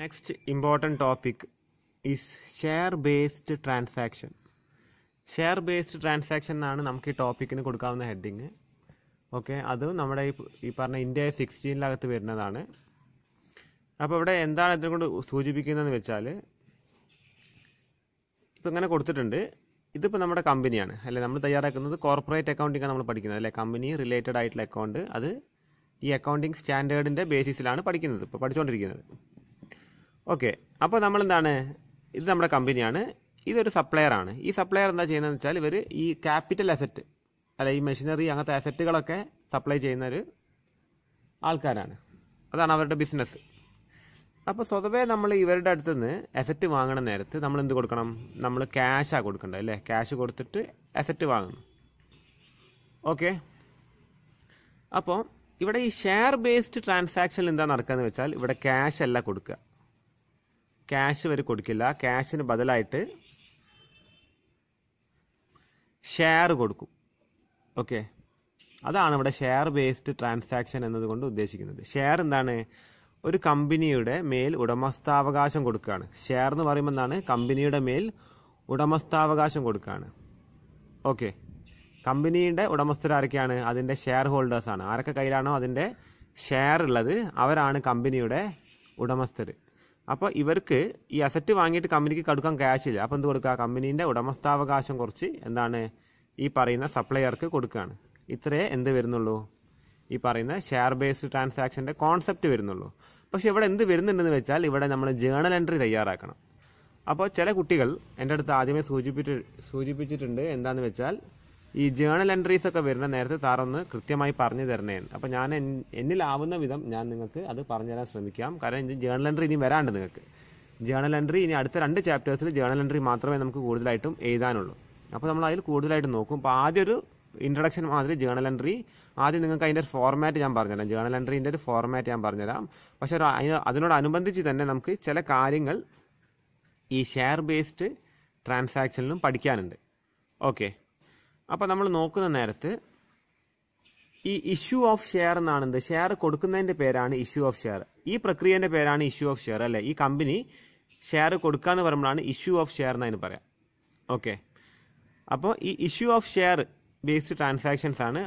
next important topic is share based transaction share based transaction എന്നാണ് നമുക്ക് ഈ ടോപ്പിക്കിന് കൊടുക്കാവുന്ന ഹെഡിങ് ഓക്കെ അത് നമ്മുടെ ഈ പറഞ്ഞ ഇന്ത്യ സിക്സ്റ്റീനിലകത്ത് വരുന്നതാണ് അപ്പോൾ ഇവിടെ എന്താണ് ഇതിനെ കൊണ്ട് സൂചിപ്പിക്കുന്നതെന്ന് വെച്ചാൽ ഇപ്പോൾ ഇങ്ങനെ കൊടുത്തിട്ടുണ്ട് ഇതിപ്പോൾ നമ്മുടെ കമ്പനിയാണ് അല്ലേ നമ്മൾ തയ്യാറാക്കുന്നത് കോർപ്പറേറ്റ് അക്കൗണ്ടിങ്ങാണ് നമ്മൾ പഠിക്കുന്നത് അല്ലേ കമ്പനി റിലേറ്റഡ് ആയിട്ടുള്ള അക്കൗണ്ട് അത് ഈ അക്കൗണ്ടിങ് സ്റ്റാൻഡേർഡിൻ്റെ ബേസിസിലാണ് പഠിക്കുന്നത് ഇപ്പോൾ പഠിച്ചുകൊണ്ടിരിക്കുന്നത് ഓക്കെ അപ്പോൾ നമ്മൾ എന്താണ് ഇത് നമ്മുടെ കമ്പനിയാണ് ഇതൊരു സപ്ലയർ ആണ് ഈ സപ്ലയർ എന്താ ചെയ്യുന്നത് വെച്ചാൽ ഇവർ ഈ ക്യാപിറ്റൽ അസറ്റ് അല്ല ഈ മെഷീനറി അങ്ങനത്തെ അസറ്റുകളൊക്കെ സപ്ലൈ ചെയ്യുന്ന ഒരു ആൾക്കാരാണ് അതാണ് അവരുടെ ബിസിനസ് അപ്പോൾ സ്വതവേ നമ്മൾ ഇവരുടെ അടുത്ത് നിന്ന് അസറ്റ് വാങ്ങണ നേരത്ത് നമ്മൾ എന്ത് കൊടുക്കണം നമ്മൾ ക്യാഷാണ് കൊടുക്കേണ്ടത് അല്ലേ ക്യാഷ് കൊടുത്തിട്ട് അസറ്റ് വാങ്ങണം ഓക്കെ അപ്പോൾ ഇവിടെ ഈ ഷെയർ ബേസ്ഡ് ട്രാൻസാക്ഷനിൽ എന്താ നടക്കുക എന്ന് വെച്ചാൽ ഇവിടെ ക്യാഷ് അല്ല കൊടുക്കുക ക്യാഷ് വരെ കൊടുക്കില്ല ക്യാഷിന് ബദലായിട്ട് ഷെയർ കൊടുക്കും ഓക്കെ അതാണ് ഇവിടെ ഷെയർ ബേസ്ഡ് ട്രാൻസാക്ഷൻ എന്നതുകൊണ്ട് ഉദ്ദേശിക്കുന്നത് ഷെയർ എന്താണ് ഒരു കമ്പനിയുടെ മേൽ ഉടമസ്ഥാവകാശം കൊടുക്കുകയാണ് ഷെയർ എന്ന് പറയുമ്പോൾ എന്താണ് കമ്പനിയുടെ മേൽ ഉടമസ്ഥാവകാശം കൊടുക്കുകയാണ് ഓക്കെ കമ്പനിയുടെ ഉടമസ്ഥരാരൊക്കെയാണ് അതിൻ്റെ ഷെയർ ഹോൾഡേഴ്സാണ് ആരൊക്കെ കയ്യിലാണോ അതിൻ്റെ ഷെയർ ഉള്ളത് അവരാണ് കമ്പനിയുടെ ഉടമസ്ഥർ അപ്പോൾ ഇവർക്ക് ഈ അസറ്റ് വാങ്ങിയിട്ട് കമ്പനിക്ക് കൊടുക്കാൻ ക്യാഷ് ഇല്ല അപ്പോൾ എന്ത് കൊടുക്കുക കമ്പനീൻ്റെ ഉടമസ്ഥാവകാശം കുറച്ച് എന്താണ് ഈ പറയുന്ന സപ്ലയർക്ക് കൊടുക്കുകയാണ് ഇത്രയേ എന്ത് വരുന്നുള്ളൂ ഈ പറയുന്ന ഷെയർ ബേസ്ഡ് ട്രാൻസാക്ഷൻ്റെ കോൺസെപ്റ്റ് വരുന്നുള്ളൂ പക്ഷേ ഇവിടെ എന്ത് വരുന്നുണ്ടെന്ന് വെച്ചാൽ ഇവിടെ നമ്മൾ ജേണൽ എൻട്രി തയ്യാറാക്കണം അപ്പോൾ ചില കുട്ടികൾ എൻ്റെ അടുത്ത് ആദ്യമേ സൂചിപ്പിച്ചിട്ട് സൂചിപ്പിച്ചിട്ടുണ്ട് എന്താണെന്ന് വെച്ചാൽ ഈ ജേണൽ എൻട്രീസ് ഒക്കെ വരുന്ന നേരത്തെ താറൊന്ന് കൃത്യമായി പറഞ്ഞു തരണേ അപ്പോൾ ഞാൻ എന്നിലാവുന്ന വിധം ഞാൻ നിങ്ങൾക്ക് അത് പറഞ്ഞു തരാൻ ശ്രമിക്കാം കാരണം ജേണൽ എൻട്രി ഇനി വരാണ്ട് നിങ്ങൾക്ക് ജേണൽ എൻട്രി ഇനി അടുത്ത രണ്ട് ചാപ്റ്റേഴ്സിൽ ജേണൽ എൻട്രി മാത്രമേ നമുക്ക് കൂടുതലായിട്ടും എഴുതാനുള്ളൂ അപ്പോൾ നമ്മൾ അതിൽ കൂടുതലായിട്ട് നോക്കും അപ്പോൾ ആദ്യം ഒരു ഇൻട്രഡക്ഷൻ മാതിരി ജേണൽ എൻട്രി ആദ്യം നിങ്ങൾക്ക് അതിൻ്റെ ഒരു ഫോർമാറ്റ് ഞാൻ പറഞ്ഞുതരാം ജേണൽ എൻട്രീൻ്റെ ഒരു ഫോർമാറ്റ് ഞാൻ പറഞ്ഞുതരാം പക്ഷേ അതിനോടനുബന്ധിച്ച് തന്നെ നമുക്ക് ചില കാര്യങ്ങൾ ഈ ഷെയർ ബേസ്ഡ് ട്രാൻസാക്ഷനിലും പഠിക്കാനുണ്ട് ഓക്കെ അപ്പോൾ നമ്മൾ നോക്കുന്ന നേരത്ത് ഈ ഇഷ്യൂ ഓഫ് ഷെയർ എന്നാണ് എന്ത് ഷെയർ കൊടുക്കുന്നതിൻ്റെ പേരാണ് ഇഷ്യൂ ഓഫ് ഷെയർ ഈ പ്രക്രിയന്റെ പേരാണ് ഇഷ്യൂ ഓഫ് ഷെയർ അല്ലേ ഈ കമ്പനി ഷെയർ കൊടുക്കുക എന്ന് പറയുമ്പോഴാണ് ഇഷ്യൂ ഓഫ് ഷെയർ എന്നതിന് പറയാം ഓക്കെ അപ്പോൾ ഈ issue of share based transactions ആണ്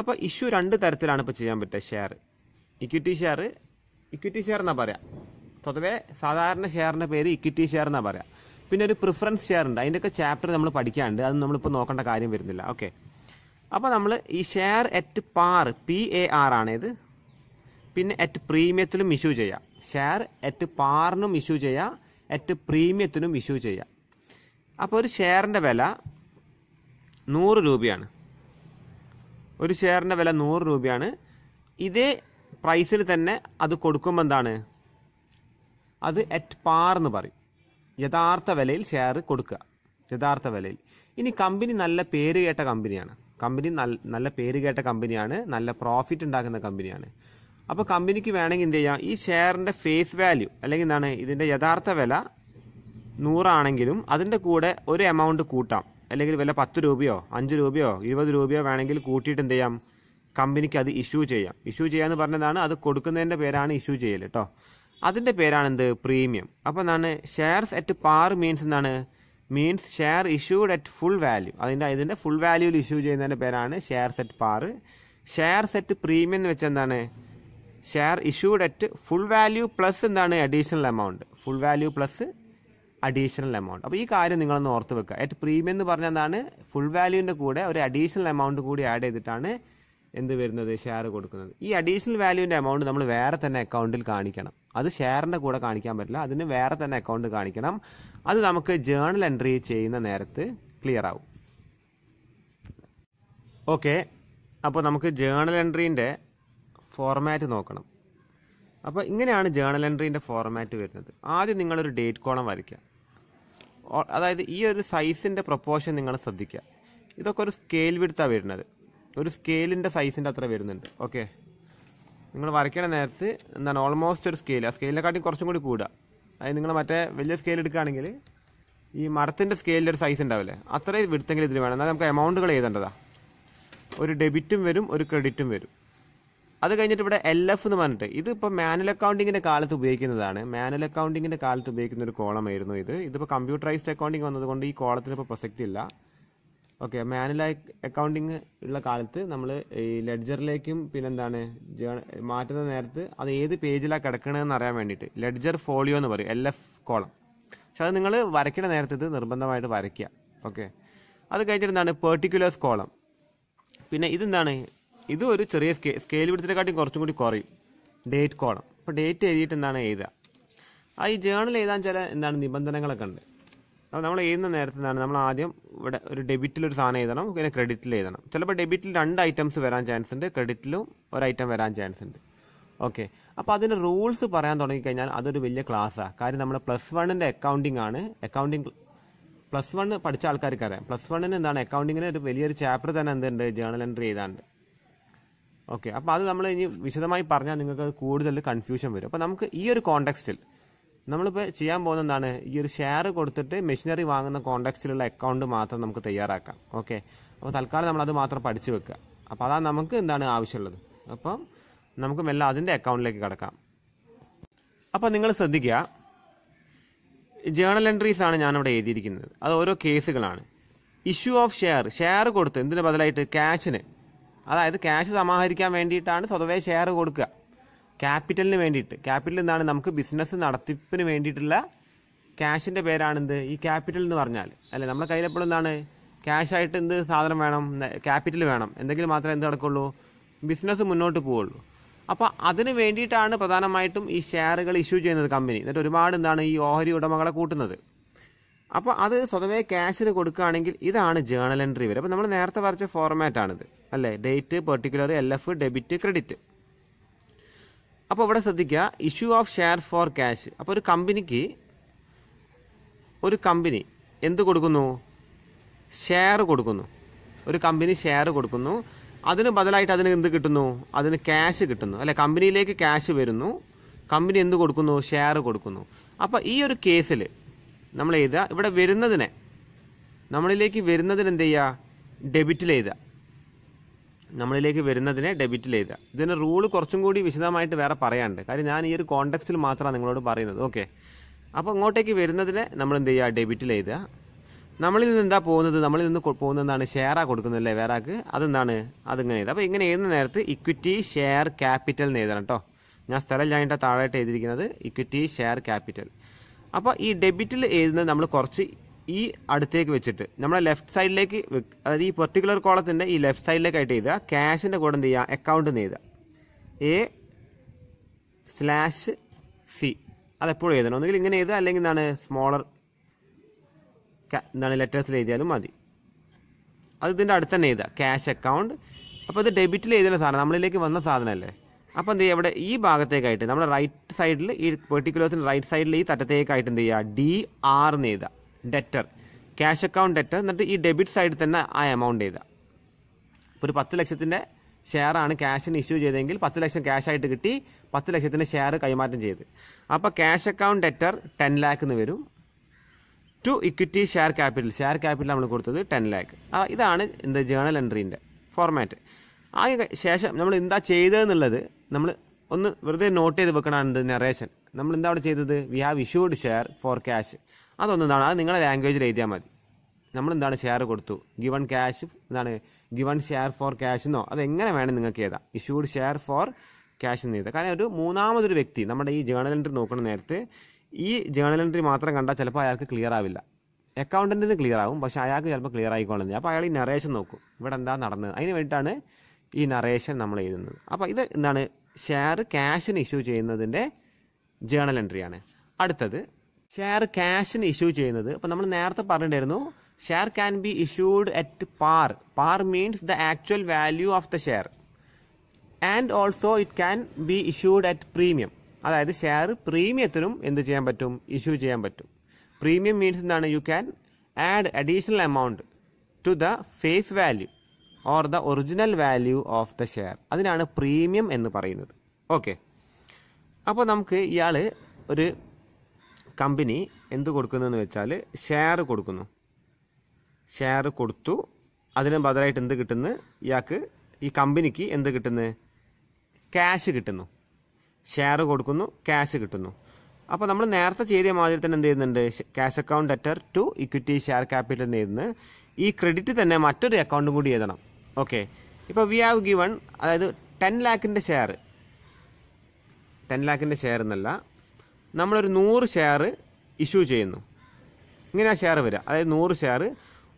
അപ്പോൾ ഇഷ്യൂ രണ്ട് തരത്തിലാണ് ഇപ്പോൾ ചെയ്യാൻ പറ്റുക share equity share equity share എന്നാണ് പറയാം പൊതുവേ സാധാരണ ഷെയറിൻ്റെ പേര് ഇക്വിറ്റി ഷെയർ എന്നാണ് പറയാം പിന്നെ ഒരു പ്രിഫറൻസ് ഷെയർ ഉണ്ട് അതിൻ്റെയൊക്കെ ചാപ്റ്റർ നമ്മൾ പഠിക്കാണ്ട് അത് നമ്മളിപ്പോൾ നോക്കേണ്ട കാര്യം വരുന്നില്ല ഓക്കെ അപ്പോൾ നമ്മൾ ഈ share at par P A R ആണ് പിന്നെ അറ്റ് പ്രീമിയത്തിലും ഇഷ്യൂ ചെയ്യാം ഷെയർ അറ്റ് പാറിനും ഇഷ്യൂ ചെയ്യാം അറ്റ് പ്രീമിയത്തിനും ഇഷ്യൂ ചെയ്യാം അപ്പോൾ ഒരു ഷെയറിൻ്റെ വില നൂറ് രൂപയാണ് ഒരു ഷെയറിൻ്റെ വില നൂറ് രൂപയാണ് ഇതേ പ്രൈസിൽ തന്നെ അത് കൊടുക്കുമ്പോൾ എന്താണ് അത് അറ്റ് പാർ എന്ന് പറയും യഥാർത്ഥ വിലയിൽ ഷെയർ കൊടുക്കുക യഥാർത്ഥ വിലയിൽ ഇനി കമ്പനി നല്ല പേര് കേട്ട കമ്പനിയാണ് കമ്പനി നല്ല പേര് കേട്ട കമ്പനിയാണ് നല്ല പ്രോഫിറ്റ് ഉണ്ടാക്കുന്ന കമ്പനിയാണ് അപ്പോൾ കമ്പനിക്ക് വേണമെങ്കിൽ എന്ത് ചെയ്യാം ഈ ഷെയറിൻ്റെ ഫേസ് വാല്യൂ അല്ലെങ്കിൽ എന്താണ് ഇതിൻ്റെ യഥാർത്ഥ വില നൂറാണെങ്കിലും അതിൻ്റെ കൂടെ ഒരു എമൗണ്ട് കൂട്ടാം അല്ലെങ്കിൽ വില പത്ത് രൂപയോ അഞ്ച് രൂപയോ ഇരുപത് രൂപയോ വേണമെങ്കിൽ കൂട്ടിയിട്ട് എന്ത് ചെയ്യാം കമ്പനിക്ക് അത് ഇഷ്യൂ ചെയ്യാം ഇഷ്യൂ ചെയ്യാമെന്ന് പറഞ്ഞതാണ് അത് കൊടുക്കുന്നതിൻ്റെ പേരാണ് ഇഷ്യൂ ചെയ്യൽ കേട്ടോ അതിൻ്റെ പേരാണെന്ത് പ്രീമിയം അപ്പോൾ എന്താണ് ഷെയർസ് അറ്റ് പാർ മീൻസ് എന്താണ് means share issued at full value അതിൻ്റെ ഇതിൻ്റെ ഫുൾ വാല്യൂയിൽ ഇഷ്യൂ ചെയ്യുന്നതിൻ്റെ പേരാണ് share set par share set premium എന്ന് വെച്ചാൽ എന്താണ് share issued at full value plus എന്താണ് additional amount full value plus additional amount അപ്പോൾ ഈ കാര്യം നിങ്ങളൊന്ന് ഓർത്ത് വെക്കുക അറ്റ് പ്രീമിയം എന്ന് പറഞ്ഞാൽ എന്താണ് ഫുൾ വാല്യൂവിൻ്റെ കൂടെ ഒരു അഡീഷണൽ എമൗണ്ട് കൂടി ആഡ് ചെയ്തിട്ടാണ് എന്ത് വരുന്നത് ഷെയർ കൊടുക്കുന്നത് ഈ അഡീഷണൽ വാല്യൂവിൻ്റെ എമൗണ്ട് നമ്മൾ വേറെ തന്നെ അക്കൗണ്ടിൽ കാണിക്കണം അത് ഷെയറിൻ്റെ കൂടെ കാണിക്കാൻ പറ്റില്ല അതിന് വേറെ തന്നെ അക്കൗണ്ട് കാണിക്കണം അത് നമുക്ക് ജേണൽ എൻട്രി ചെയ്യുന്ന നേരത്ത് ക്ലിയർ ആവും ഓക്കെ അപ്പോൾ നമുക്ക് ജേണൽ എൻട്രീൻ്റെ ഫോർമാറ്റ് നോക്കണം അപ്പോൾ ഇങ്ങനെയാണ് ജേണൽ എൻട്രീൻ്റെ ഫോർമാറ്റ് വരുന്നത് ആദ്യം നിങ്ങളൊരു ഡേറ്റ് കോളം വരയ്ക്കുക അതായത് ഈ ഒരു സൈസിൻ്റെ പ്രൊപ്പോർഷൻ നിങ്ങൾ ശ്രദ്ധിക്കുക ഇതൊക്കെ ഒരു സ്കെയിൽ വിടുത്താണ് വരുന്നത് ഒരു സ്കെയിലിൻ്റെ സൈസിൻ്റെ അത്ര വരുന്നുണ്ട് ഓക്കെ നിങ്ങൾ വരയ്ക്കണ നേരത്ത് എന്താണ് ഓൾമോസ്റ്റ് ഒരു സ്കെയിൽ ആ സ്കെയിലിനെക്കാട്ടി കുറച്ചും കൂടി കൂടുക അതായത് നിങ്ങൾ മറ്റേ വലിയ സ്കെയിൽ എടുക്കുകയാണെങ്കിൽ ഈ മരത്തിൻ്റെ സ്കെയിലിൻ്റെ ഒരു സൈസ് ഉണ്ടാവില്ലേ അത്രയും വിടുത്തെങ്കിൽ ഇതിൽ വേണം എന്നാൽ നമുക്ക് എമൗണ്ടുകൾ എഴുതേണ്ടതാണ് ഒരു ഡെബിറ്റും വരും ഒരു ക്രെഡിറ്റും വരും അത് കഴിഞ്ഞിട്ട് ഇവിടെ എൽ എഫ് എന്ന് പറഞ്ഞിട്ട് ഇത് ഇപ്പോൾ മാനുവൽ അക്കൗണ്ടിങ്ങിൻ്റെ കാലത്ത് ഉപയോഗിക്കുന്നതാണ് മാനുവൽ അക്കൗണ്ടിങ്ങിൻ്റെ കാലത്ത് ഉപയോഗിക്കുന്ന ഒരു കോളം ആയിരുന്നു ഇത് ഇതിപ്പോൾ കമ്പ്യൂട്ടറൈസ്ഡ് അക്കൗണ്ടിങ് വന്നതുകൊണ്ട് ഈ കോളത്തിന് ഇപ്പോൾ പ്രസക്തി ഇല്ല ഓക്കെ മാനുവൽ അക്കൗണ്ടിങ് ഉള്ള കാലത്ത് നമ്മൾ ഈ ലെഡ്ജറിലേക്കും പിന്നെന്താണ് മാറ്റുന്ന നേരത്ത് അത് ഏത് പേജിലാണ് കിടക്കണതെന്ന് അറിയാൻ വേണ്ടിയിട്ട് ലെഡ്ജർ ഫോളിയോ എന്ന് പറയും എൽ എഫ് കോളം പക്ഷെ അത് നിങ്ങൾ വരയ്ക്കുന്ന നേരത്തെ ഇത് നിർബന്ധമായിട്ട് വരയ്ക്കുക ഓക്കെ അത് കഴിഞ്ഞിട്ട് എന്താണ് പെർട്ടിക്കുലേഴ്സ് കോളം പിന്നെ ഇതെന്താണ് ഇത് ഒരു ചെറിയ സ്കേ സ്കെയിൽ പിടിച്ചതിനെക്കാട്ടിയും കുറച്ചും കൂടി കുറയും ഡേറ്റ് കോളം അപ്പോൾ ഡേറ്റ് എഴുതിയിട്ട് എന്താണ് എഴുതുക ആ ഈ ജേണൽ എഴുതാൻ ചില എന്താണ് നിബന്ധനകളൊക്കെ ഉണ്ട് അപ്പോൾ നമ്മൾ എഴുതുന്ന നേരത്തെ എന്താണ് നമ്മൾ ആദ്യം ഇവിടെ ഒരു ഡെബിറ്റിൽ ഒരു സാധനം എഴുതണം പിന്നെ ക്രെഡിറ്റിൽ എഴുതണം ചിലപ്പോൾ ഡെബിറ്റിൽ രണ്ട് ഐറ്റംസ് വരാൻ ചാൻസ് ഉണ്ട് ക്രെഡിറ്റിലും ഒരു ഐറ്റം വരാൻ ചാൻസ് ഉണ്ട് ഓക്കെ അപ്പോൾ അതിൻ്റെ റൂൾസ് പറയാൻ തുടങ്ങിക്കഴിഞ്ഞാൽ അതൊരു വലിയ ക്ലാസ്സാണ് കാര്യം നമ്മുടെ പ്ലസ് വണ്ണിൻ്റെ അക്കൗണ്ടിങ് ആണ് അക്കൗണ്ടിങ് പ്ലസ് വൺ പഠിച്ച ആൾക്കാർക്ക് അറിയാം പ്ലസ് വണ്ണിന് എന്താണ് അക്കൗണ്ടിങ്ങിന് ഒരു വലിയൊരു ചാപ്റ്റർ തന്നെ എന്തുണ്ട് ജേണൽ എൻട്രി ചെയ്താണ്ട് ഓക്കെ അപ്പോൾ അത് നമ്മൾ ഇനി വിശദമായി പറഞ്ഞാൽ നിങ്ങൾക്ക് കൂടുതൽ കൺഫ്യൂഷൻ വരും അപ്പോൾ നമുക്ക് ഈ ഒരു കോണ്ടെക്സ്റ്റിൽ നമ്മളിപ്പോൾ ചെയ്യാൻ പോകുന്ന എന്താണ് ഈ ഒരു ഷെയർ കൊടുത്തിട്ട് മെഷീനറി വാങ്ങുന്ന കോണ്ടാക്ട്സിലുള്ള അക്കൗണ്ട് മാത്രം നമുക്ക് തയ്യാറാക്കാം ഓക്കെ അപ്പോൾ തൽക്കാലം നമ്മളത് മാത്രം പഠിച്ചു വെക്കുക അപ്പോൾ അതാണ് നമുക്ക് എന്താണ് ആവശ്യമുള്ളത് അപ്പം നമുക്ക് മെല്ലെ അതിൻ്റെ അക്കൗണ്ടിലേക്ക് കിടക്കാം അപ്പോൾ നിങ്ങൾ ശ്രദ്ധിക്കുക ജേണൽ എൻട്രീസ് ആണ് ഞാനിവിടെ എഴുതിയിരിക്കുന്നത് അത് ഓരോ കേസുകളാണ് ഇഷ്യൂ ഓഫ് ഷെയർ ഷെയർ കൊടുത്ത് എന്തിനു ബദലായിട്ട് ക്യാഷിന് അതായത് ക്യാഷ് സമാഹരിക്കാൻ വേണ്ടിയിട്ടാണ് സ്വതവേ ഷെയർ കൊടുക്കുക ക്യാപിറ്റലിന് വേണ്ടിയിട്ട് ക്യാപിറ്റൽ എന്നാണ് നമുക്ക് ബിസിനസ് നടത്തിപ്പിന് വേണ്ടിയിട്ടുള്ള ക്യാഷിൻ്റെ പേരാണെന്ത് ഈ ക്യാപിറ്റൽ എന്ന് പറഞ്ഞാൽ അല്ലെ നമ്മുടെ കയ്യിൽ എപ്പോഴും എന്താണ് ക്യാഷായിട്ട് എന്ത് സാധനം വേണം ക്യാപിറ്റൽ വേണം എന്തെങ്കിലും മാത്രമേ എന്ത് നടക്കുള്ളൂ ബിസിനസ് മുന്നോട്ട് പോവുള്ളൂ അപ്പോൾ അതിന് വേണ്ടിയിട്ടാണ് പ്രധാനമായിട്ടും ഈ ഷെയറുകൾ ഇഷ്യൂ ചെയ്യുന്നത് കമ്പനി എന്നിട്ട് ഒരുപാട് എന്താണ് ഈ ഓഹരി ഉടമകളെ കൂട്ടുന്നത് അപ്പോൾ അത് സ്വതവേ ക്യാഷിന് കൊടുക്കുകയാണെങ്കിൽ ഇതാണ് ജേണൽ എൻട്രി വരെ അപ്പോൾ നമ്മൾ നേരത്തെ വരച്ച ഫോർമാറ്റാണിത് അല്ലേ date particular L F debit credit അപ്പോൾ ഇവിടെ ശ്രദ്ധിക്കുക issue of share for cash അപ്പോൾ ഒരു കമ്പനിക്ക് ഒരു കമ്പനി എന്ത് കൊടുക്കുന്നു ഷെയർ കൊടുക്കുന്നു ഒരു കമ്പനി ഷെയർ കൊടുക്കുന്നു അതിന് ബദലായിട്ട് അതിന് എന്ത് കിട്ടുന്നു അതിന് ക്യാഷ് കിട്ടുന്നു അല്ലെ കമ്പനിയിലേക്ക് ക്യാഷ് വരുന്നു കമ്പനി എന്ത് കൊടുക്കുന്നു ഷെയർ കൊടുക്കുന്നു അപ്പോൾ ഈ ഒരു കേസിൽ നമ്മൾ എഴുതുക ഇവിടെ വരുന്നതിനെ നമ്മളിലേക്ക് വരുന്നതിന് എന്ത് ചെയ്യുക ഡെബിറ്റിൽ എഴുതുക നമ്മളിലേക്ക് വരുന്നതിനെ ഡെബിറ്റിൽ എഴുതുക ഇതിന് റൂൾ കുറച്ചും കൂടി വിശദമായിട്ട് വേറെ പറയാനുണ്ട് കാര്യം ഞാൻ ഈ ഒരു കോണ്ടെക്സ്റ്റിൽ മാത്രമാണ് നിങ്ങളോട് പറയുന്നത് ഓക്കെ അപ്പോൾ അങ്ങോട്ടേക്ക് വരുന്നതിനെ നമ്മൾ എന്ത് ചെയ്യുക ഡെബിറ്റിൽ എഴുതുക നമ്മളിൽ നിന്ന് എന്താ പോകുന്നത് നമ്മളിൽ നിന്ന് എന്താണ് ഷെയറാണ് കൊടുക്കുന്നതല്ലേ വേറെ ആൾക്ക് അതെന്താണ് അതിങ്ങനെ എഴുതുക അപ്പോൾ ഇങ്ങനെ എഴുതുന്ന നേരത്ത് ഇക്വിറ്റി ഷെയർ ക്യാപിറ്റൽ എന്ന് എഴുതണം കേട്ടോ ഞാൻ സ്ഥലം ഞാനിട്ട് താഴെയായിട്ട് എഴുതിയിരിക്കുന്നത് ഇക്വിറ്റി ഷെയർ ക്യാപിറ്റൽ അപ്പോൾ ഈ ഡെബിറ്റിൽ എഴുതുന്നത് നമ്മൾ കുറച്ച് ഈ അടുത്തേക്ക് വെച്ചിട്ട് നമ്മളെ ലെഫ്റ്റ് സൈഡിലേക്ക് അതായത് ഈ പെർട്ടിക്കുലർ കോളത്തിൻ്റെ ഈ ലെഫ്റ്റ് സൈഡിലേക്കായിട്ട് എഴുതുക ക്യാഷിൻ്റെ കൂടെ എന്ത് ചെയ്യുക അക്കൗണ്ട് എന്ന് എഴുതുക എ സ്ലാഷ് സി അതെപ്പോഴും എഴുതണം ഒന്നുകിൽ ഇങ്ങനെ എഴുതുക അല്ലെങ്കിൽ എന്താണ് സ്മോളർ എന്താണ് ലെറ്റേഴ്സിൽ എഴുതിയാലും മതി അത് ഇതിൻ്റെ അടുത്ത് തന്നെ എഴുതുക ക്യാഷ് അക്കൗണ്ട് അപ്പോൾ ഇത് ഡെബിറ്റിൽ എഴുതുന്ന സാധനം നമ്മളിലേക്ക് വന്ന സാധനമല്ലേ അപ്പോൾ എന്ത് ചെയ്യുക ഇവിടെ ഈ ഭാഗത്തേക്കായിട്ട് നമ്മുടെ റൈറ്റ് സൈഡിൽ ഈ പെർട്ടിക്കുലേഴ്സിൻ്റെ റൈറ്റ് സൈഡിൽ ഈ തട്ടത്തേക്കായിട്ട് എന്ത് ചെയ്യുക ഡി ആർ എന്ന് എഴുതുക ഡെറ്റർ ക്യാഷ് അക്കൗണ്ട് ഡെറ്റർ എന്നിട്ട് ഈ ഡെബിറ്റ് സൈഡിൽ തന്നെ ആ എമൗണ്ട് ചെയ്താൽ ഇപ്പോൾ ഒരു പത്ത് ലക്ഷത്തിൻ്റെ ഷെയറാണ് ക്യാഷിന് ഇഷ്യൂ ചെയ്തതെങ്കിൽ പത്ത് ലക്ഷം ക്യാഷ് ആയിട്ട് കിട്ടി പത്ത് ലക്ഷത്തിൻ്റെ ഷെയർ കൈമാറ്റം ചെയ്ത് അപ്പോൾ cash account debtor ten lakh എന്ന് വരും to equity share capital share capital നമ്മൾ കൊടുത്തത് ടെൻ ലാക്ക് ഇതാണ് എന്ത് ജേണൽ എൻട്രീൻ്റെ ഫോർമാറ്റ് ആ ശേഷം നമ്മൾ എന്താ ചെയ്തതെന്നുള്ളത് നമ്മൾ ഒന്ന് വെറുതെ നോട്ട് ചെയ്ത് വെക്കണമാണ് നെറേഷൻ നമ്മൾ എന്താ അവിടെ ചെയ്തത് we have issued share for cash എന്താണ് അത് നിങ്ങളുടെ ലാംഗ്വേജിൽ എഴുതിയാൽ മതി എന്താണ് ഷെയർ കൊടുത്തു ഗിവൺ ക്യാഷ് എന്താണ് ഗിവൺ ഷെയർ ഫോർ ക്യാഷ് എന്നോ എങ്ങനെ വേണം നിങ്ങൾക്ക് ഏതാ ഇഷ്യൂഡ് ഷെയർ ഫോർ ക്യാഷ് എന്ന് എഴുതാം കാരണം ഒരു മൂന്നാമതൊരു വ്യക്തി നമ്മുടെ ഈ ജേണൽ എൻട്രി നോക്കുന്ന നേരത്ത് ഈ ജേണൽ എൻട്രി മാത്രം കണ്ടാൽ ചിലപ്പോൾ അയാൾക്ക് ക്ലിയർ ആവില്ല അക്കൗണ്ടൻറ്റിന് ക്ലിയർ ആവും പക്ഷേ അയാൾക്ക് ചിലപ്പോൾ ക്ലിയർ ആയിക്കോളുന്നില്ല അപ്പോൾ അയാൾ ഈ നറേഷൻ നോക്കും ഇവിടെ എന്താ നടന്നത് അതിന് വേണ്ടിയിട്ടാണ് ഈ നറേഷൻ നമ്മൾ എഴുതുന്നത് അപ്പോൾ ഇത് എന്താണ് ഷെയർ ക്യാഷിന് ഇഷ്യൂ ചെയ്യുന്നതിൻ്റെ ജേണൽ എൻട്രിയാണ് അടുത്തത് ഷെയർ ക്യാഷിന് ഇഷ്യൂ ചെയ്യുന്നത് അപ്പോൾ നമ്മൾ നേരത്തെ പറഞ്ഞിട്ടുണ്ടായിരുന്നു share can be issued at par par means the actual value of the share and also it can be issued at premium അതായത് ഷെയർ പ്രീമിയത്തിനും എന്ത് ചെയ്യാൻ പറ്റും ഇഷ്യൂ ചെയ്യാൻ പറ്റും പ്രീമിയം മീൻസ് എന്താണ് you can add additional amount to the face value or the original value of the share അതിനാണ് premium എന്ന് പറയുന്നത് ഓക്കെ അപ്പോൾ നമുക്ക് ഇയാൾ ഒരു കമ്പനി എന്ത് കൊടുക്കുന്നതെന്ന് വെച്ചാൽ ഷെയർ കൊടുക്കുന്നു ഷെയർ കൊടുത്തു അതിന് ബദലായിട്ട് എന്ത് കിട്ടുന്നു ഇയാൾക്ക് ഈ കമ്പനിക്ക് എന്ത് കിട്ടുന്നു ക്യാഷ് കിട്ടുന്നു ഷെയർ കൊടുക്കുന്നു ക്യാഷ് കിട്ടുന്നു അപ്പോൾ നമ്മൾ നേരത്തെ ചെയ്ത മാതിരി തന്നെ എന്ത് ചെയ്യുന്നുണ്ട് cash account debtor to equity share capital എന്ന് എഴുതുന്നു ഈ ക്രെഡിറ്റ് തന്നെ മറ്റൊരു അക്കൗണ്ടും കൂടി എഴുതണം ഓക്കെ ഇപ്പോൾ വി ഹാവ് ഗിവൺ അതായത് ടെൻ ലാക്കിൻ്റെ ഷെയർ ടെൻ ലാക്കിൻ്റെ ഷെയർ എന്നല്ല നമ്മളൊരു നൂറ് ഷെയർ ഇഷ്യൂ ചെയ്യുന്നു ഇങ്ങനെ ഷെയർ വരിക അതായത് നൂറ് ഷെയർ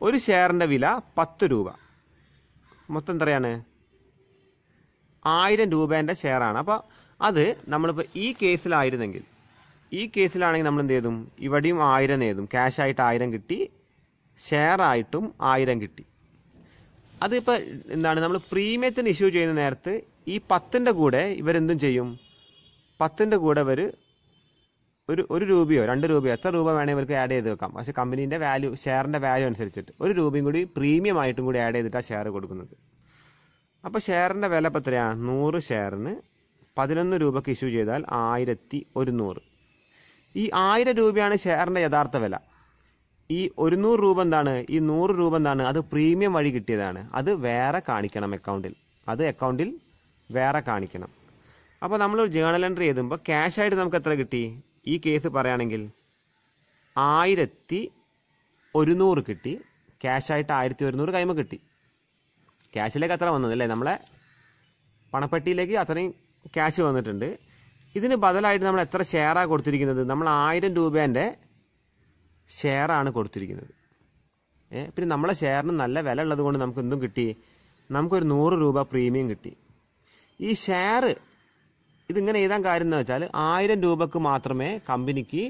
ഒരു ഷെയറിൻ്റെ വില പത്ത് രൂപ മൊത്തം എത്രയാണ് ആയിരം രൂപേൻ്റെ ഷെയറാണ് അപ്പോൾ അത് നമ്മളിപ്പോൾ ഈ കേസിലായിരുന്നെങ്കിൽ ഈ കേസിലാണെങ്കിൽ നമ്മൾ എന്ത് ചെയ്തും ഇവിടെയും ആയിരം നേതും ആയിട്ട് ആയിരം കിട്ടി ഷെയർ ആയിട്ടും ആയിരം കിട്ടി അതിപ്പോൾ എന്താണ് നമ്മൾ പ്രീമിയത്തിന് ഇഷ്യൂ ചെയ്യുന്ന നേരത്ത് ഈ പത്തിൻ്റെ കൂടെ ഇവരെന്തും ചെയ്യും പത്തിൻ്റെ കൂടെ ഇവർ ഒരു ഒരു രൂപയോ രണ്ട് രൂപയോ എത്ര രൂപ വേണമെങ്കിൽ ഇവർക്ക് ആഡ് ചെയ്ത് വെക്കാം പക്ഷേ കമ്പനീൻ്റെ വാല്യൂ ഷെയറിൻ്റെ വാല്യൂ അനുസരിച്ചിട്ട് ഒരു രൂപയും കൂടി പ്രീമിയം ആയിട്ടും കൂടി ആഡ് ചെയ്തിട്ടാണ് ഷെയർ കൊടുക്കുന്നത് അപ്പോൾ ഷെയറിൻ്റെ വില ഇപ്പോൾ എത്രയാണ് നൂറ് ഷെയറിന് പതിനൊന്ന് രൂപക്ക് ഇഷ്യൂ ചെയ്താൽ ആയിരത്തി ഒരുന്നൂറ് ഈ ആയിരം രൂപയാണ് ഷെയറിൻ്റെ യഥാർത്ഥ വില ഈ ഒരുന്നൂറ് രൂപ എന്താണ് ഈ നൂറ് രൂപ എന്താണ് അത് പ്രീമിയം വഴി കിട്ടിയതാണ് അത് വേറെ കാണിക്കണം അക്കൗണ്ടിൽ അത് അക്കൗണ്ടിൽ വേറെ കാണിക്കണം അപ്പോൾ നമ്മൾ ജേണൽ എൻട്രി എഴുതുമ്പോൾ ക്യാഷ് ആയിട്ട് നമുക്ക് എത്ര കിട്ടി ഈ കേസ് പറയുകയാണെങ്കിൽ ആയിരത്തി ഒരുന്നൂറ് കിട്ടി ക്യാഷായിട്ട് ആയിരത്തി ഒരുന്നൂറ് കൈമ കിട്ടി ക്യാഷിലേക്ക് അത്ര വന്നതല്ലേ നമ്മളെ പണപ്പെട്ടിയിലേക്ക് അത്രയും ക്യാഷ് വന്നിട്ടുണ്ട് ഇതിന് ബദലായിട്ട് നമ്മൾ എത്ര ഷെയറാണ് കൊടുത്തിരിക്കുന്നത് നമ്മൾ ആയിരം രൂപേൻ്റെ ഷെയറാണ് കൊടുത്തിരിക്കുന്നത് പിന്നെ നമ്മളെ ഷെയറിന് നല്ല വില ഉള്ളത് കൊണ്ട് നമുക്ക് എന്തും കിട്ടി നമുക്കൊരു നൂറ് രൂപ പ്രീമിയം കിട്ടി ഈ ഷെയർ ഇതിങ്ങനെ എഴുതാൻ കാര്യം എന്ന് വെച്ചാൽ ആയിരം രൂപക്ക് മാത്രമേ കമ്പനിക്ക്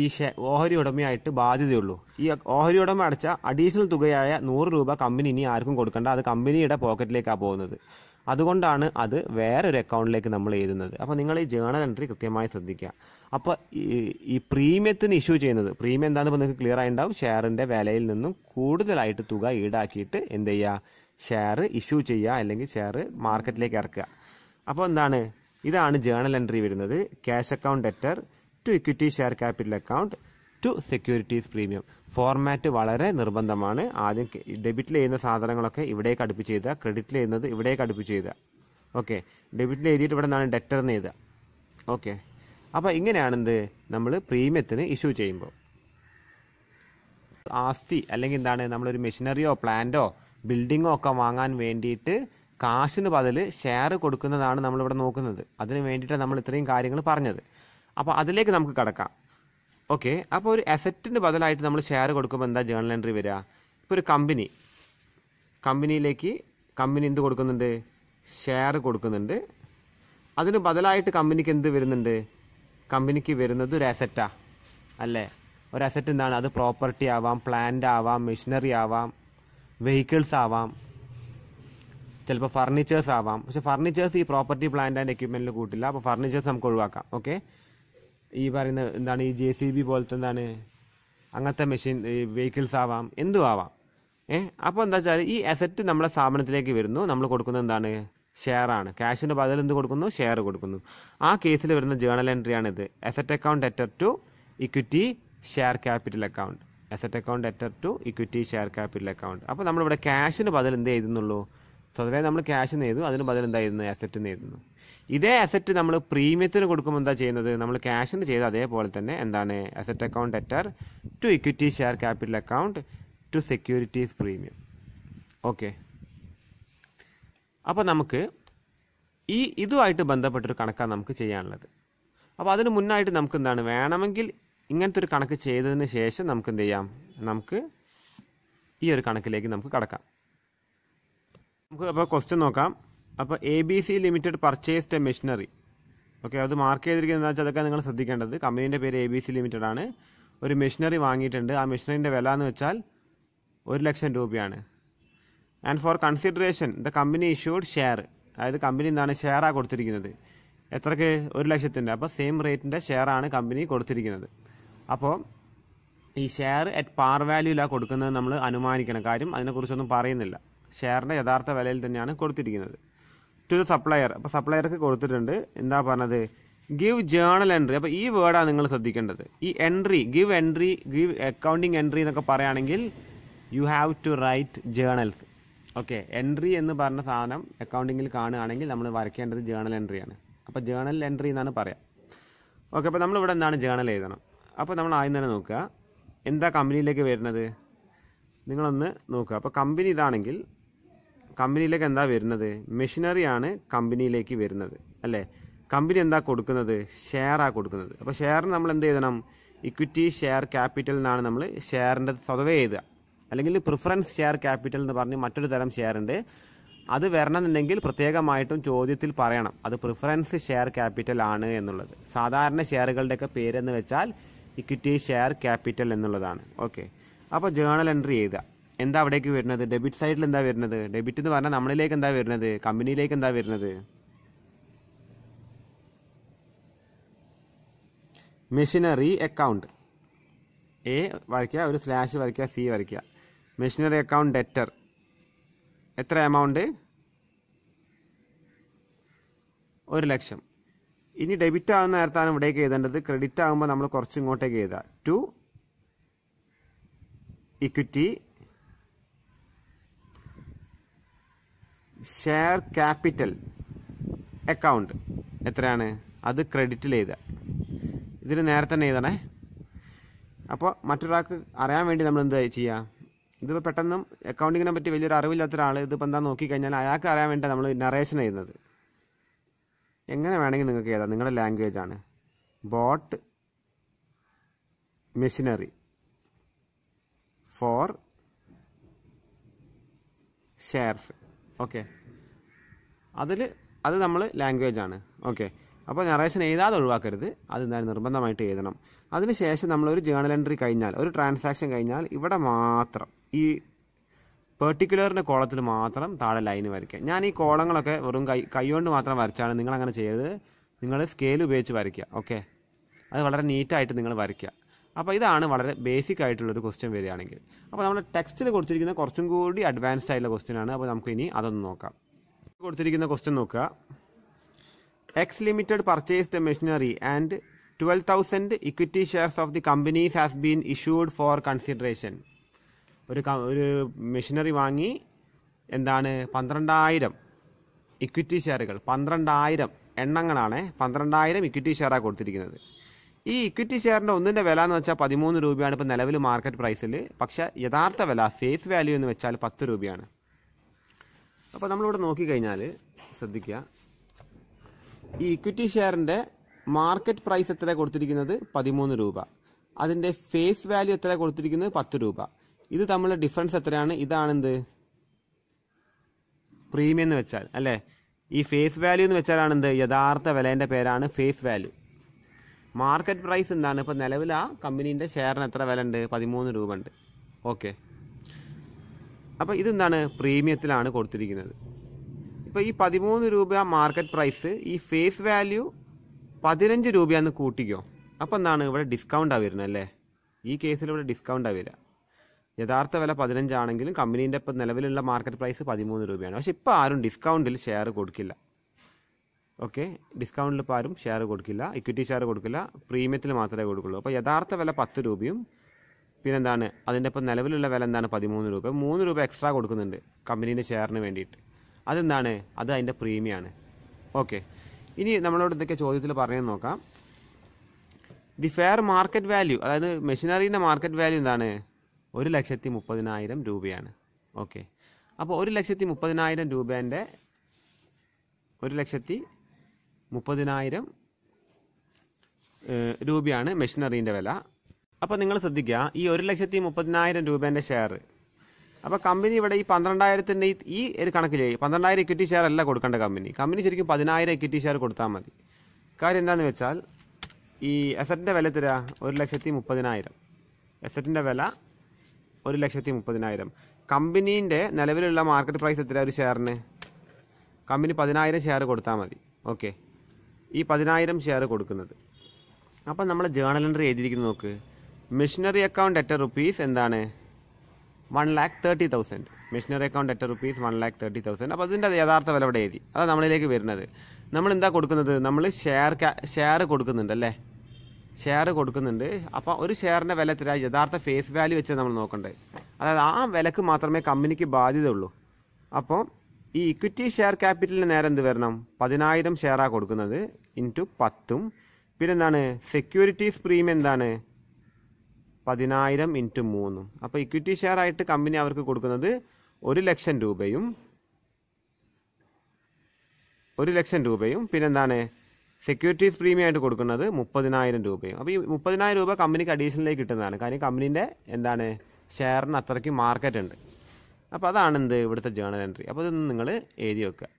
ഈ ഷെ ഓഹരി ഉടമയായിട്ട് ബാധ്യതയുള്ളൂ ഈ ഓഹരി ഉടമ അടച്ച അഡീഷണൽ തുകയായ നൂറ് രൂപ കമ്പനി ഇനി ആർക്കും കൊടുക്കണ്ട അത് കമ്പനിയുടെ പോക്കറ്റിലേക്കാണ് പോകുന്നത് അതുകൊണ്ടാണ് അത് വേറൊരു അക്കൗണ്ടിലേക്ക് നമ്മൾ എഴുതുന്നത് അപ്പോൾ നിങ്ങൾ ഈ ജേണൽ എൻട്രി കൃത്യമായി ശ്രദ്ധിക്കുക അപ്പോൾ ഈ പ്രീമിയത്തിന് ഇഷ്യൂ ചെയ്യുന്നത് പ്രീമിയം എന്താണെന്ന് നിങ്ങൾക്ക് ക്ലിയർ ആയിട്ടുണ്ടാവും ഷെയറിൻ്റെ വിലയിൽ നിന്നും കൂടുതലായിട്ട് തുക ഈടാക്കിയിട്ട് എന്ത് ചെയ്യുക ഷെയർ ഇഷ്യൂ ചെയ്യുക അല്ലെങ്കിൽ ഷെയർ മാർക്കറ്റിലേക്ക് ഇറക്കുക അപ്പോൾ എന്താണ് ഇതാണ് ജേണൽ എൻട്രി വരുന്നത് cash account debtor to equity share capital account to securities premium format വളരെ നിർബന്ധമാണ് ആദ്യം ഡെബിറ്റിൽ ചെയ്യുന്ന സാധനങ്ങളൊക്കെ ഇവിടേക്ക് അടുപ്പിച്ച് ചെയ്താൽ ക്രെഡിറ്റിൽ ചെയ്യുന്നത് ഇവിടേക്ക് അടുപ്പിച്ച് ചെയ്താൽ ഓക്കെ ഡെബിറ്റിൽ എഴുതിയിട്ട് ഇവിടെ നിന്നാണ് ഡെറ്റർ എന്ന് എഴുതുക ഓക്കെ അപ്പോൾ ഇങ്ങനെയാണെന്ത് നമ്മൾ പ്രീമിയത്തിന് ഇഷ്യൂ ചെയ്യുമ്പോൾ ആസ്തി അല്ലെങ്കിൽ എന്താണ് നമ്മളൊരു മെഷീനറിയോ പ്ലാന്റോ ബിൽഡിങ്ങോ ഒക്കെ വാങ്ങാൻ വേണ്ടിയിട്ട് കാശിന് ബദൽ ഷെയർ കൊടുക്കുന്നതാണ് നമ്മളിവിടെ നോക്കുന്നത് അതിന് വേണ്ടിയിട്ടാണ് നമ്മൾ ഇത്രയും കാര്യങ്ങൾ പറഞ്ഞത് അപ്പോൾ അതിലേക്ക് നമുക്ക് കടക്കാം ഓക്കെ അപ്പോൾ ഒരു അസറ്റിന് ബദലായിട്ട് നമ്മൾ ഷെയർ കൊടുക്കുമ്പോൾ എന്താ ജേണൽ എൻട്രി വരിക ഇപ്പോൾ ഒരു കമ്പനി കമ്പനിയിലേക്ക് കമ്പനി എന്ത് കൊടുക്കുന്നുണ്ട് ഷെയർ കൊടുക്കുന്നുണ്ട് അതിന് ബദലായിട്ട് കമ്പനിക്ക് എന്ത് വരുന്നുണ്ട് കമ്പനിക്ക് വരുന്നത് ഒരു അസറ്റാ അല്ലേ ഒരു അസറ്റ് എന്താണ് അത് പ്രോപ്പർട്ടി ആവാം പ്ലാന്റ് ആവാം മെഷീനറി ആവാം വെഹിക്കിൾസ് ആവാം ചിലപ്പോൾ ഫർണിച്ചേഴ്സ് ആവാം പക്ഷെ ഫർണിച്ചേഴ്സ് ഈ പ്രോപ്പർട്ടി പ്ലാന്റ് ആൻഡ് എക്യുപ്മെന്റിൽ കൂട്ടില്ല അപ്പോൾ ഫർണിച്ചേഴ്സ് നമുക്ക് ഒഴിവാക്കാം ഓക്കെ ഈ പറയുന്ന എന്താണ് ഈ ജെ സി ബി പോലത്തെ എന്താണ് അങ്ങനത്തെ മെഷീൻ വെഹിക്കിൾസ് ആവാം എന്തും ആവാം ഏ അപ്പോൾ എന്താ വെച്ചാൽ ഈ അസറ്റ് നമ്മുടെ സ്ഥാപനത്തിലേക്ക് വരുന്നു നമ്മൾ കൊടുക്കുന്നത് എന്താണ് ഷെയർ ആണ് ക്യാഷിൻ്റെ ബദൽ എന്ത് കൊടുക്കുന്നു ഷെയർ കൊടുക്കുന്നു ആ കേസിൽ വരുന്ന ജേണൽ എൻട്രി ആണ് ഇത് asset account debtor to equity share capital account asset account debtor to equity share capital account അപ്പോൾ നമ്മളിവിടെ ക്യാഷിന് ബദൽ എന്ത് ചെയ്തെന്നുള്ളൂ സ്വതവേ നമ്മൾ ക്യാഷ് നേതു അതിന് ബദൽ എന്തായിരുന്നു അസറ്റ് നേരുന്നു ഇതേ അസറ്റ് നമ്മൾ പ്രീമിയത്തിന് കൊടുക്കുമ്പോൾ എന്താ ചെയ്യുന്നത് നമ്മൾ ക്യാഷിന് ചെയ്ത് അതേപോലെ തന്നെ എന്താണ് asset account debtor to equity share capital account to securities premium okay അപ്പോൾ നമുക്ക് ഈ ഇതുമായിട്ട് ബന്ധപ്പെട്ടൊരു കണക്കാണ് നമുക്ക് ചെയ്യാനുള്ളത് അപ്പോൾ അതിന് മുന്നായിട്ട് നമുക്ക് എന്താണ് വേണമെങ്കിൽ ഇങ്ങനത്തെ ഒരു കണക്ക് ചെയ്തതിന് ശേഷം നമുക്ക് എന്ത് ചെയ്യാം നമുക്ക് ഈ ഒരു കണക്കിലേക്ക് നമുക്ക് കടക്കാം നമുക്ക് അപ്പോൾ ക്വസ്റ്റ്യൻ നോക്കാം അപ്പോൾ A B C limited purchased machinery okay അത് മാർക്ക് ചെയ്തിരിക്കുന്നത് എന്താ വെച്ചാൽ അതൊക്കെ നിങ്ങൾ ശ്രദ്ധിക്കേണ്ടത് കമ്പനീൻ്റെ പേര് എ ബി സി ലിമിറ്റഡ് ആണ് ഒരു മെഷീനറി വാങ്ങിയിട്ടുണ്ട് ആ മെഷീനറിൻ്റെ വില എന്ന് വെച്ചാൽ ഒരു ലക്ഷം രൂപയാണ് and for consideration the company issued share അതായത് കമ്പനി എന്താണ് ഷെയറാണ് കൊടുത്തിരിക്കുന്നത് എത്രക്ക് ഒരു ലക്ഷത്തിൻ്റെ അപ്പോൾ സെയിം റേറ്റിൻ്റെ ഷെയറാണ് കമ്പനി കൊടുത്തിരിക്കുന്നത് അപ്പോൾ ഈ ഷെയർ അറ്റ് പാർ വാല്യൂലാണ് കൊടുക്കുന്നത് നമ്മൾ അനുമാനിക്കണം കാര്യം അതിനെക്കുറിച്ചൊന്നും പറയുന്നില്ല ഷെയറിൻ്റെ യഥാർത്ഥ വിലയിൽ തന്നെയാണ് കൊടുത്തിരിക്കുന്നത് ടു ദ സപ്ലയർ അപ്പോൾ സപ്ലയർക്ക് കൊടുത്തിട്ടുണ്ട് എന്താ പറഞ്ഞത് ഗിവ് ജേണൽ എൻട്രി അപ്പോൾ ഈ വേർഡാണ് നിങ്ങൾ ശ്രദ്ധിക്കേണ്ടത് ഈ entry give entry give accounting entry എന്നൊക്കെ പറയുകയാണെങ്കിൽ you have to write journals okay entry എന്ന് പറഞ്ഞ സാധനം അക്കൗണ്ടിങ്ങിൽ കാണുകയാണെങ്കിൽ നമ്മൾ വരയ്ക്കേണ്ടത് ജേണൽ എൻട്രിയാണ് അപ്പോൾ ജേണൽ എൻട്രി എന്നാണ് പറയാം ഓക്കെ അപ്പോൾ നമ്മളിവിടെ എന്താണ് ജേണൽ എഴുതണം അപ്പോൾ നമ്മൾ ആദ്യം തന്നെ നോക്കുക എന്താ കമ്പനിയിലേക്ക് വരുന്നത് നിങ്ങളൊന്ന് നോക്കുക അപ്പോൾ കമ്പനി ഇതാണെങ്കിൽ കമ്പനിയിലേക്ക് എന്താ വരുന്നത് മെഷീനറി ആണ് കമ്പനിയിലേക്ക് വരുന്നത് അല്ലേ കമ്പനി എന്താ കൊടുക്കുന്നത് ഷെയറാണ് കൊടുക്കുന്നത് അപ്പോൾ ഷെയറിന് നമ്മൾ എന്ത് ചെയ്യണം ഇക്വിറ്റി ഷെയർ ക്യാപിറ്റൽ എന്നാണ് നമ്മൾ ഷെയറിൻ്റെ സ്വതവേ എഴുതുക അല്ലെങ്കിൽ പ്രിഫറൻസ് ഷെയർ ക്യാപിറ്റൽ എന്ന് പറഞ്ഞ് മറ്റൊരു തരം ഷെയർ ഉണ്ട് അത് വരണമെന്നുണ്ടെങ്കിൽ പ്രത്യേകമായിട്ടും ചോദ്യത്തിൽ പറയണം അത് പ്രിഫറൻസ് ഷെയർ ക്യാപിറ്റൽ ആണ് എന്നുള്ളത് സാധാരണ ഷെയറുകളുടെയൊക്കെ പേരെന്ന് വെച്ചാൽ ഇക്വിറ്റി ഷെയർ ക്യാപിറ്റൽ എന്നുള്ളതാണ് ഓക്കെ അപ്പോൾ ജേണൽ എൻട്രി ചെയ്യുക എന്താ അവിടേക്ക് വരുന്നത് ഡെബിറ്റ് സൈഡിൽ എന്താ വരുന്നത് ഡെബിറ്റ് എന്ന് പറഞ്ഞാൽ നമ്മളിലേക്ക് എന്താ വരുന്നത് കമ്പനിയിലേക്ക് എന്താ വരുന്നത് മെഷീനറി അക്കൗണ്ട് എ വരയ്ക്കുക ഒരു സ്ലാഷ് വരയ്ക്കുക സി വരയ്ക്കുക മെഷീനറി അക്കൗണ്ട് ഡെറ്റർ എത്ര എമൗണ്ട് ഒരു ലക്ഷം ഇനി ഡെബിറ്റ് ആകുന്ന നേരത്താണ് ഇവിടേക്ക് എഴുതേണ്ടത് ക്രെഡിറ്റ് ആകുമ്പോൾ നമ്മൾ കുറച്ച് ഇങ്ങോട്ടേക്ക് എഴുതുക to equity share capital account എത്രയാണ് അത് ക്രെഡിറ്റിൽ എഴുതുക ഇതിന് നേരത്തെ തന്നെ എഴുതണേ അപ്പോൾ മറ്റൊരാൾക്ക് അറിയാൻ വേണ്ടി നമ്മൾ എന്താ ചെയ്യുക ഇതിപ്പോൾ പെട്ടെന്നും അക്കൗണ്ടിങ്ങിനെ പറ്റി വലിയൊരു അറിവില്ലാത്ത ഒരാൾ ഇതിപ്പോൾ എന്താ നോക്കിക്കഴിഞ്ഞാൽ അയാൾക്ക് അറിയാൻ വേണ്ടി നമ്മൾ നറേഷൻ എഴുതുന്നത് എങ്ങനെ വേണമെങ്കിൽ നിങ്ങൾക്ക് ഏതാ നിങ്ങളുടെ ലാംഗ്വേജ് ആണ് bought machinery for shares okay അതിൽ അത് നമ്മൾ ലാംഗ്വേജ് ആണ് ഓക്കെ അപ്പോൾ നറേഷൻ എഴുതാതെ ഒഴിവാക്കരുത് അത് എന്തായാലും നിർബന്ധമായിട്ട് എഴുതണം അതിനുശേഷം നമ്മളൊരു ജേണൽ എൻട്രി കഴിഞ്ഞാൽ ഒരു ട്രാൻസാക്ഷൻ കഴിഞ്ഞാൽ ഇവിടെ മാത്രം ഈ പെർട്ടിക്കുലറിൻ്റെ കോളത്തിൽ മാത്രം താഴെ ലൈൻ വരയ്ക്കുക ഞാൻ ഈ കോളങ്ങളൊക്കെ വെറും കൈ കൈകൊണ്ട് മാത്രം വരച്ചാണ് നിങ്ങൾ അങ്ങനെ ചെയ്യരുത് നിങ്ങൾ സ്കെയിൽ ഉപയോഗിച്ച് വരയ്ക്കുക ഓക്കെ അത് വളരെ നീറ്റായിട്ട് നിങ്ങൾ വരയ്ക്കുക അപ്പോൾ ഇതാണ് വളരെ ബേസിക് ആയിട്ടുള്ളൊരു ക്വസ്റ്റ്യൻ വരികയാണെങ്കിൽ അപ്പോൾ നമ്മുടെ ടെക്സ്റ്റിൽ കൊടുത്തിരിക്കുന്ന കുറച്ചും കൂടി അഡ്വാൻസ്ഡ് ആയിട്ടുള്ള ക്വസ്റ്റ്യൻ ആണ് അപ്പോൾ നമുക്ക് ഇനി അതൊന്ന് നോക്കാം കൊടുത്തിരിക്കുന്ന ക്വസ്റ്റ്യൻ നോക്കുക X limited purchased machinery and twelve thousand equity shares of the companies has been issued for consideration ഒരു ഒരു മെഷീനറി വാങ്ങി എന്താണ് പന്ത്രണ്ടായിരം ഇക്വിറ്റി ഷെയറുകൾ പന്ത്രണ്ടായിരം എണ്ണങ്ങളാണ് പന്ത്രണ്ടായിരം ഇക്വിറ്റി ഷെയറാണ് കൊടുത്തിരിക്കുന്നത് ഈ ഇക്വിറ്റി ഷെയറിൻ്റെ ഒന്നിൻ്റെ വില എന്ന് വെച്ചാൽ പതിമൂന്ന് രൂപയാണ് ഇപ്പോൾ നിലവിൽ മാർക്കറ്റ് പ്രൈസിൽ പക്ഷേ യഥാർത്ഥ വില ഫേസ് വാല്യൂ എന്ന് വെച്ചാൽ പത്ത് രൂപയാണ് അപ്പോൾ നമ്മളിവിടെ നോക്കിക്കഴിഞ്ഞാൽ ശ്രദ്ധിക്കുക ഈ ഇക്വിറ്റി ഷെയറിൻ്റെ മാർക്കറ്റ് പ്രൈസ് എത്ര കൊടുത്തിരിക്കുന്നത് പതിമൂന്ന് രൂപ അതിൻ്റെ ഫേസ് വാല്യൂ എത്ര കൊടുത്തിരിക്കുന്നത് പത്ത് രൂപ ഇത് തമ്മിലുള്ള ഡിഫറൻസ് എത്രയാണ് ഇതാണെന്ത് പ്രീമിയം എന്ന് വെച്ചാൽ അല്ലേ ഈ ഫേസ് വാല്യൂ എന്ന് വെച്ചാലാണെന്ത് യഥാർത്ഥ വിലേൻ്റെ പേരാണ് ഫേസ് വാല്യൂ മാർക്കറ്റ് പ്രൈസ് എന്താണ് ഇപ്പോൾ നിലവിൽ ആ കമ്പനീൻ്റെ ഷെയറിന് എത്ര വില ഉണ്ട് പതിമൂന്ന് രൂപ ഉണ്ട് ഓക്കെ അപ്പോൾ ഇതെന്താണ് പ്രീമിയത്തിലാണ് കൊടുത്തിരിക്കുന്നത് ഇപ്പോൾ ഈ പതിമൂന്ന് രൂപ മാർക്കറ്റ് പ്രൈസ് ഈ ഫേസ് വാല്യൂ പതിനഞ്ച് രൂപയാണെന്ന് കൂട്ടിക്കോ അപ്പോൾ എന്താണ് ഇവിടെ ഡിസ്കൗണ്ടാണ് വരുന്നത് അല്ലേ ഈ കേസിൽ ഇവിടെ ഡിസ്കൗണ്ട് ആവില്ല യഥാർത്ഥ വില പതിനഞ്ചാണെങ്കിലും കമ്പനീൻ്റെ ഇപ്പം നിലവിലുള്ള മാർക്കറ്റ് പ്രൈസ് പതിമൂന്ന് രൂപയാണ് പക്ഷെ ഇപ്പോൾ ആരും ഡിസ്കൗണ്ടിൽ ഷെയർ കൊടുക്കില്ല ഓക്കെ ഡിസ്കൗണ്ടിൽ ഇപ്പോൾ ആരും ഷെയർ കൊടുക്കില്ല ഇക്വിറ്റി ഷെയർ കൊടുക്കില്ല പ്രീമിയത്തിൽ മാത്രമേ കൊടുക്കുള്ളൂ അപ്പോൾ യഥാർത്ഥ വില പത്ത് രൂപയും പിന്നെന്താണ് അതിൻ്റെ ഇപ്പോൾ നിലവിലുള്ള വില എന്താണ് പതിമൂന്ന് രൂപ മൂന്ന് രൂപ എക്സ്ട്രാ കൊടുക്കുന്നുണ്ട് കമ്പനീൻ്റെ ഷെയറിന് വേണ്ടിയിട്ട് അതെന്താണ് അത് അതിൻ്റെ പ്രീമിയമാണ് ഓക്കെ ഇനി നമ്മളോട് എന്തൊക്കെ ചോദ്യത്തിൽ പറഞ്ഞു നോക്കാം ദി ഫെയർ മാർക്കറ്റ് വാല്യൂ അതായത് മെഷീനറീൻ്റെ മാർക്കറ്റ് വാല്യൂ എന്താണ് ഒരു ലക്ഷത്തി മുപ്പതിനായിരം രൂപയാണ് ഓക്കെ അപ്പോൾ ഒരു ലക്ഷത്തി മുപ്പതിനായിരം രൂപേൻ്റെ ഒരു ലക്ഷത്തി മുപ്പതിനായിരം രൂപയാണ് മെഷീനറീൻ്റെ വില അപ്പോൾ നിങ്ങൾ ശ്രദ്ധിക്കുക ഈ ഒരു ലക്ഷത്തി മുപ്പതിനായിരം രൂപേൻ്റെ ഷെയർ അപ്പോൾ കമ്പനി ഇവിടെ ഈ പന്ത്രണ്ടായിരത്തിൻ്റെ ഈ ഒരു കണക്കിൽ പന്ത്രണ്ടായിരം ഇക്വിറ്റി ഷെയർ അല്ല കൊടുക്കേണ്ട കമ്പനി കമ്പനി ശരിക്കും പതിനായിരം ഇക്വിറ്റി ഷെയർ കൊടുത്താൽ മതി കാര്യം എന്താണെന്ന് വെച്ചാൽ ഈ എസറ്റിൻ്റെ വില തരാ ഒരു ലക്ഷത്തി മുപ്പതിനായിരം എസറ്റിൻ്റെ വില ഒരു ലക്ഷത്തി മുപ്പതിനായിരം കമ്പനീൻ്റെ നിലവിലുള്ള മാർക്കറ്റ് പ്രൈസ് എത്ര ഒരു ഷെയറിന് കമ്പനി പതിനായിരം ഷെയർ കൊടുത്താൽ മതി ഓക്കെ ഈ പതിനായിരം ഷെയർ കൊടുക്കുന്നത് അപ്പം നമ്മൾ ജേണൽ എൻട്രി എഴുതിയിരിക്കുന്നത് നോക്ക് മിഷനറി അക്കൗണ്ട് എറ്റ റുപ്പീസ് എന്താണ് one lakh thirty thousand machinery account debtor rupees one lakh thirty thousand അപ്പോൾ അതിൻ്റെ യഥാർത്ഥ വില ഇവിടെ എഴുതി അതാണ് നമ്മളിലേക്ക് വരുന്നത് നമ്മൾ എന്താ കൊടുക്കുന്നത് നമ്മൾ ഷെയർ ഷെയർ കൊടുക്കുന്നുണ്ട് അല്ലേ ഷെയർ കൊടുക്കുന്നുണ്ട് അപ്പോൾ ഒരു ഷെയറിൻ്റെ വില എത്ര യഥാർത്ഥ ഫേസ് വാല്യൂ വെച്ച് നമ്മൾ നോക്കേണ്ടത് അതായത് ആ വിലക്ക് മാത്രമേ കമ്പനിക്ക് ബാധ്യതയുള്ളൂ അപ്പോൾ ഈ ഇക്വിറ്റി ഷെയർ ക്യാപിറ്റലിന് നേരെ എന്ത് വരണം പതിനായിരം ഷെയറാണ് കൊടുക്കുന്നത് ഇൻറ്റു പത്തും പിന്നെ എന്താണ് സെക്യൂരിറ്റീസ് പ്രീമിയം എന്താണ് പതിനായിരം ഇൻറ്റു മൂന്നും അപ്പോൾ ഇക്വിറ്റി ഷെയർ ആയിട്ട് കമ്പനി അവർക്ക് കൊടുക്കുന്നത് ഒരു ലക്ഷം രൂപയും ഒരു ലക്ഷം രൂപയും പിന്നെന്താണ് സെക്യൂരിറ്റീസ് പ്രീമിയം ആയിട്ട് കൊടുക്കുന്നത് മുപ്പതിനായിരം രൂപയും അപ്പോൾ ഈ മുപ്പതിനായിരം രൂപ കമ്പനിക്ക് അഡീഷണലായി കിട്ടുന്നതാണ് കാര്യം കമ്പനീൻ്റെ എന്താണ് ഷെയറിന് അത്രയ്ക്ക് മാർക്കറ്റ് ഉണ്ട് അപ്പോൾ അതാണ് എന്ത് ഇവിടുത്തെ ജേണൽ എൻട്രി അപ്പോൾ ഇതൊന്ന് നിങ്ങൾ എഴുതി വെക്കുക